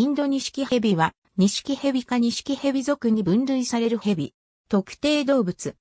インドニシキヘビは、ニシキヘビかニシキヘビ属に分類されるヘビ。特定動物。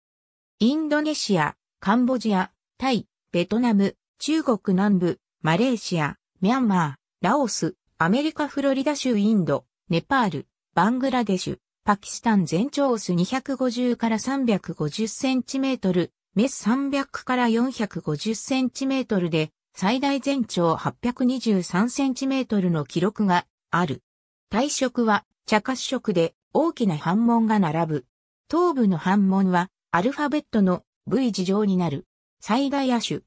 インドネシア、カンボジア、タイ、ベトナム、中国南部、マレーシア、ミャンマー、ラオス、アメリカフロリダ州インド、ネパール、バングラデシュ、パキスタン全長オス250から350センチメートル、メス300から450センチメートルで、最大全長823センチメートルの記録がある。体色は茶褐色で大きな反紋が並ぶ。頭部の反紋はアルファベットの V 字状になる。最大野手。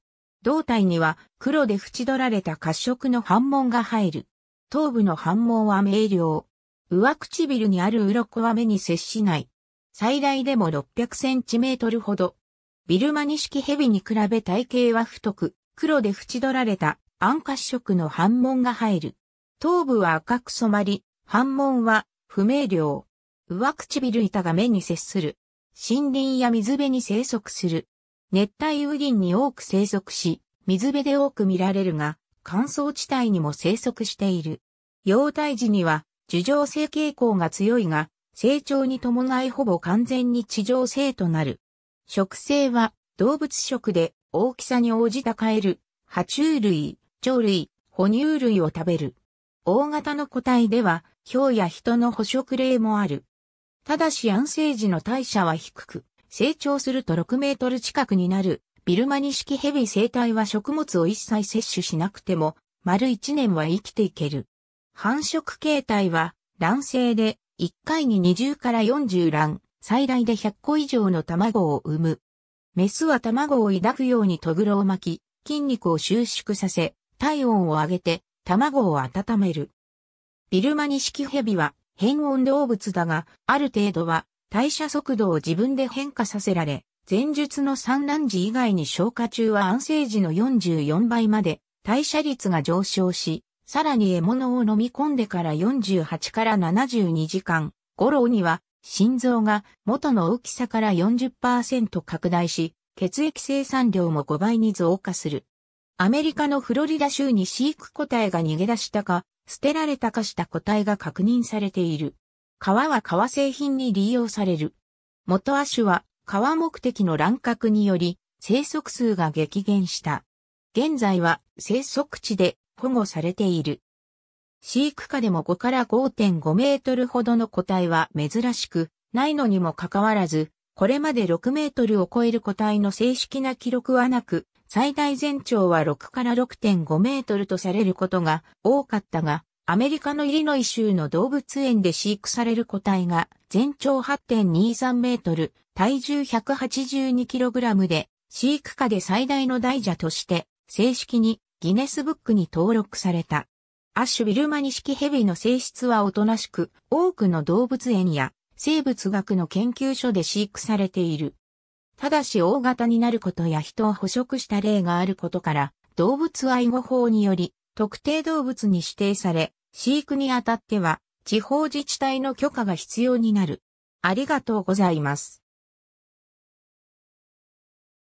胴体には黒で縁取られた褐色の反紋が入る。頭部の反紋は明瞭。上唇にある鱗は目に接しない。最大でも600センチメートルほど。ビルマニ式蛇に比べ体型は太く、黒で縁取られた暗褐色の反紋が入る。頭部は赤く染まり、反紋は不明瞭。上唇板が目に接する。森林や水辺に生息する。熱帯雨林に多く生息し、水辺で多く見られるが、乾燥地帯にも生息している。幼体時には樹状性傾向が強いが、成長に伴いほぼ完全に地上性となる。食性は動物食で大きさに応じたカエル、爬虫類、鳥類、哺乳類を食べる。大型の個体では表や人の捕食例もある。ただし安静時の代謝は低く、成長すると6メートル近くになる、ビルマニ式ヘビ生態は食物を一切摂取しなくても、丸1年は生きていける。繁殖形態は、卵性で、1回に20から40卵、最大で100個以上の卵を産む。メスは卵を抱くようにトグロを巻き、筋肉を収縮させ、体温を上げて、卵を温める。ビルマニシキヘビは変温動物だが、ある程度は代謝速度を自分で変化させられ、前述の産卵時以外に消化中は安静時の44倍まで代謝率が上昇し、さらに獲物を飲み込んでから48から72時間頃には心臓が元の大きさから40%拡大し、血液生産量も5倍に増加する。アメリカのフロリダ州に飼育個体が逃げ出したか、捨てられた化した個体が確認されている。川は革製品に利用される。元亜種は川目的の乱獲により生息数が激減した。現在は生息地で保護されている。飼育下でも5から5.5メートルほどの個体は珍しくないのにもかかわらず、これまで6メートルを超える個体の正式な記録はなく、最大全長は6から6.5メートルとされることが多かったが、アメリカのイリノイ州の動物園で飼育される個体が全長8.23メートル、体重 182kg で飼育下で最大の大蛇として正式にギネスブックに登録された。アッシュビルマニ式ヘビの性質はおとなしく、多くの動物園や生物学の研究所で飼育されている。ただし大型になることや人を捕食した例があることから、動物愛護法により、特定動物に指定され、飼育にあたっては、地方自治体の許可が必要になる。ありがとうございます。